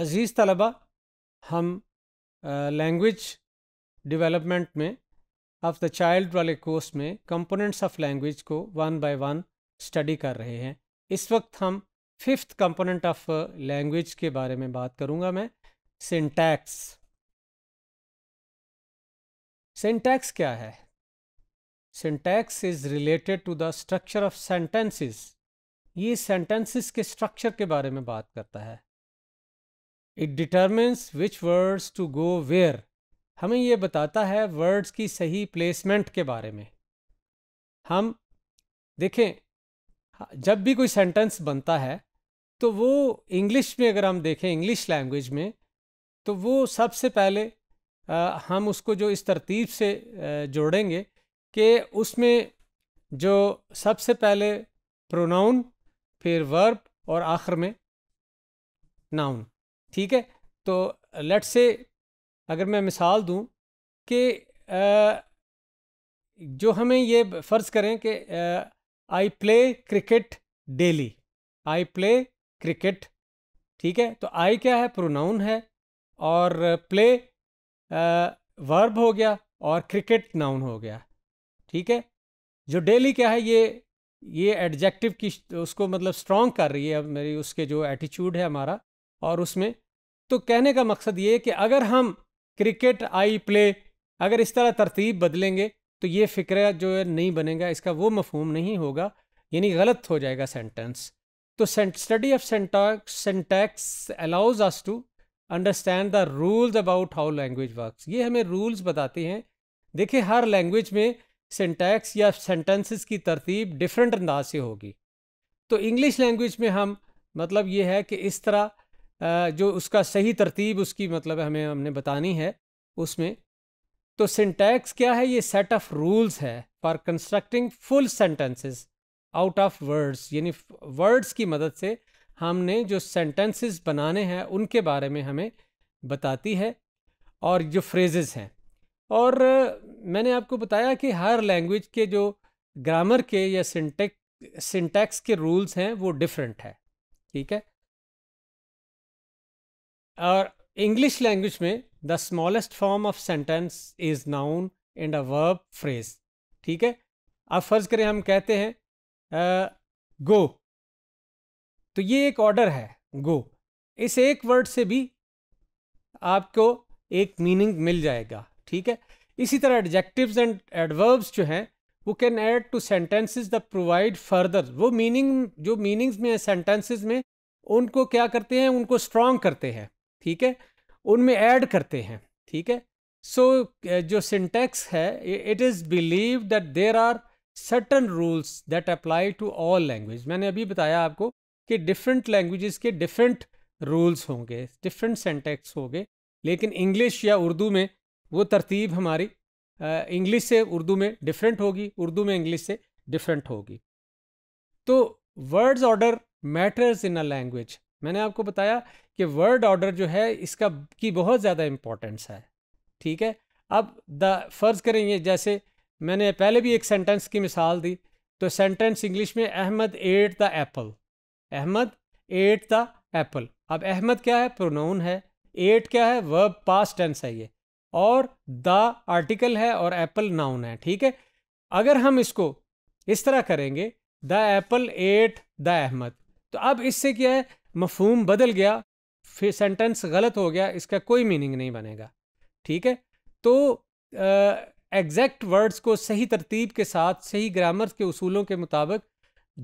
अज़ीज़ तलबा हम language development में ऑफ द चाइल्ड वाले कोर्स में कंपोनेंट्स ऑफ लैंग्वेज को वन बाय वन स्टडी कर रहे हैं इस वक्त हम फिफ्थ कंपोनेंट ऑफ लैंग्वेज के बारे में बात करूंगा मैं सिंटैक्स सिंटैक्स क्या है syntax is related to the structure of sentences ये सेंटेंसेस के स्ट्रक्चर के बारे में बात करता है it determines which words to go where हमें ये बताता है वर्ड्स की सही प्लेसमेंट के बारे में हम देखें हाँ, जब भी कोई सेंटेंस बनता है तो वो इंग्लिश में अगर हम देखें इंग्लिश लैंग्वेज में तो वो सबसे पहले आ, हम उसको जो इस तरतीब से आ, जोड़ेंगे कि उसमें जो सबसे पहले प्रोनाउन फिर वर्ब और आखिर में नाउन ठीक है तो लेट से अगर मैं मिसाल दूं कि जो हमें ये फ़र्ज़ करें कि I play cricket daily I play cricket ठीक है तो आई क्या है प्रोनाउन है और प्ले वर्ब हो गया और क्रिकेट नाउन हो गया ठीक है जो डेली क्या है ये ये एडजेक्टिव की उसको मतलब स्ट्रॉन्ग कर रही है मेरी उसके जो एटीट्यूड है हमारा और उसमें तो कहने का मकसद ये कि अगर हम क्रिकेट आई प्ले अगर इस तरह तरतीब बदलेंगे तो ये फ़िक्र जो है नहीं बनेगा इसका वो मफहम नहीं होगा यानी गलत हो जाएगा सेंटेंस तो study of syntax syntax allows us to understand the rules about how language works ये हमें रूल्स बताते हैं देखिए हर लैंग्वेज में सेंटैक्स या सेंटेंसेस की तरतीब डिफरेंट अंदाज से होगी तो इंग्लिश लैंग्वेज में हम मतलब ये है कि इस तरह जो उसका सही तरतीब उसकी मतलब हमें हमने बतानी है उसमें तो सिंटैक्स क्या है ये सेट ऑफ रूल्स है for constructing full sentences out of words यानी वर्ड्स की मदद से हमने जो सेंटेंसेस बनाने हैं उनके बारे में हमें बताती है और जो फ्रेजेस हैं और मैंने आपको बताया कि हर लैंग्वेज के जो ग्रामर के या सिंटेक्स सिंटैक्स के रूल्स हैं वो डिफरेंट है ठीक है और इंग्लिश लैंग्वेज में the smallest form of sentence is noun and a verb phrase ठीक है अब फर्ज करें हम कहते हैं गो uh, तो ये एक ऑर्डर है गो इस एक वर्ड से भी आपको एक मीनिंग मिल जाएगा ठीक है इसी तरह एडजेक्टिव्स एंड एडवर्ब्स जो हैं वो can add to sentences the provide further वो मीनिंग जो मीनिंग्स में है सेंटेंसेस में उनको क्या करते हैं उनको स्ट्रॉन्ग करते हैं ठीक है उनमें ऐड करते हैं ठीक है सो so, जो सिंटेक्स है it is believe that there are certain rules that apply to all language मैंने अभी बताया आपको कि डिफरेंट लैंग्वेजेस के डिफरेंट रूल्स होंगे डिफरेंट सेंटेक्स होंगे लेकिन इंग्लिश या उर्दू में वो तरतीब हमारी इंग्लिश से उर्दू में डिफरेंट होगी उर्दू में इंग्लिश से डिफरेंट होगी तो words order matters in a language मैंने आपको बताया कि वर्ड ऑर्डर जो है इसका की बहुत ज़्यादा इम्पोर्टेंस है ठीक है अब द फ़र्ज़ करेंगे जैसे मैंने पहले भी एक सेंटेंस की मिसाल दी तो सेंटेंस इंग्लिश में Ahmad ate the apple Ahmad ate the apple अब अहमद क्या है प्रोनाउन है एट क्या है वर्ब पास टेंस है ये और द आर्टिकल है और एप्पल नाउन है ठीक है अगर हम इसको इस तरह करेंगे the apple ate the Ahmad तो अब इससे क्या है मफहूम बदल गया फिर सेंटेंस गलत हो गया इसका कोई मीनिंग नहीं बनेगा ठीक है तो एग्जैक्ट वर्ड्स को सही तरतीब के साथ सही ग्रामर के असूलों के मुताबिक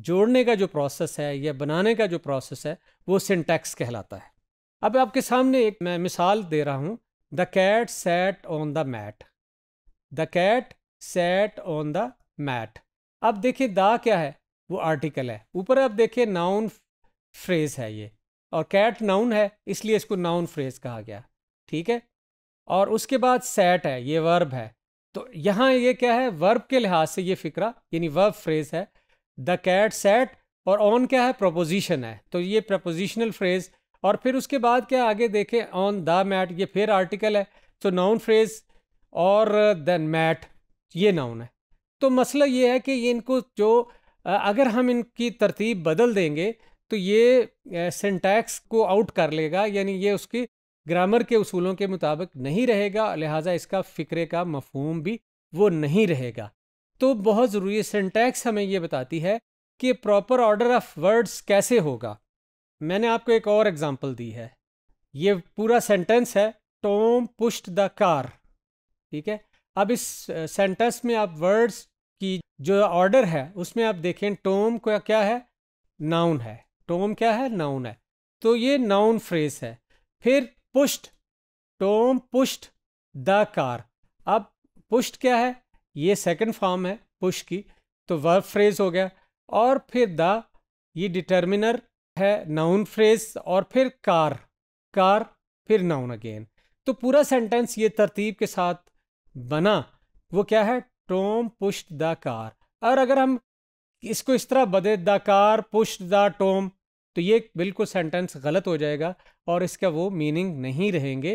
जोड़ने का जो प्रोसेस है या बनाने का जो प्रोसेस है वो सिंटैक्स कहलाता है अब आपके सामने एक मैं मिसाल दे रहा हूँ the cat sat on the mat the cat sat on the mat अब देखिए द क्या है वो आर्टिकल है ऊपर आप देखिए नाउन फ्रेज है ये और कैट नाउन है इसलिए इसको नाउन फ्रेज कहा गया ठीक है और उसके बाद सेट है ये वर्ब है तो यहाँ ये क्या है वर्ब के लिहाज से ये फिक्रा यानी वर्ब फ्रेज है द कैट सेट और ऑन क्या है प्रोपोजिशन है तो ये प्रपोजिशनल फ्रेज और फिर उसके बाद क्या आगे देखें ऑन द मैट ये फिर आर्टिकल है तो नाउन फ्रेज और देन मैट ये नाउन है तो मसला ये है कि ये इनको जो अगर हम इनकी तरतीब बदल देंगे तो ये सेंटैक्स को आउट कर लेगा यानी ये उसकी ग्रामर के उसूलों के मुताबिक नहीं रहेगा लिहाजा इसका फ़िक्रे का मफहम भी वो नहीं रहेगा तो बहुत ज़रूरी सेंटैक्स हमें ये बताती है कि प्रॉपर ऑर्डर ऑफ वर्ड्स कैसे होगा मैंने आपको एक और एग्ज़ाम्पल दी है ये पूरा सेंटेंस है टोम पुश्ट द कार ठीक है अब इस सेंटेंस में आप वर्ड्स की जो ऑर्डर है उसमें आप देखें टोम का क्या है नाउन है टोम क्या है नाउन है तो ये नाउन फ्रेज है फिर पुष्ट टोम पुष्ट द कार अब पुष्ट क्या है ये सेकंड फॉर्म है पुश की तो वर्ब फ्रेज हो गया और फिर द ये डिटर्मिनर है नाउन फ्रेज और फिर कार कार फिर नाउन अगेन तो पूरा सेंटेंस ये तरतीब के साथ बना वो क्या है टोम पुष्ट द कार और अगर हम इसको इस तरह बदे the car pushed the Tom तो ये बिल्कुल सेंटेंस गलत हो जाएगा और इसका वो मीनिंग नहीं रहेंगे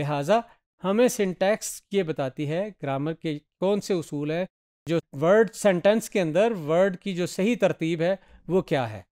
लिहाजा हमें सिंटैक्स ये बताती है ग्रामर के कौन से उसूल हैं जो वर्ड सेंटेंस के अंदर वर्ड की जो सही तरतीब है वो क्या है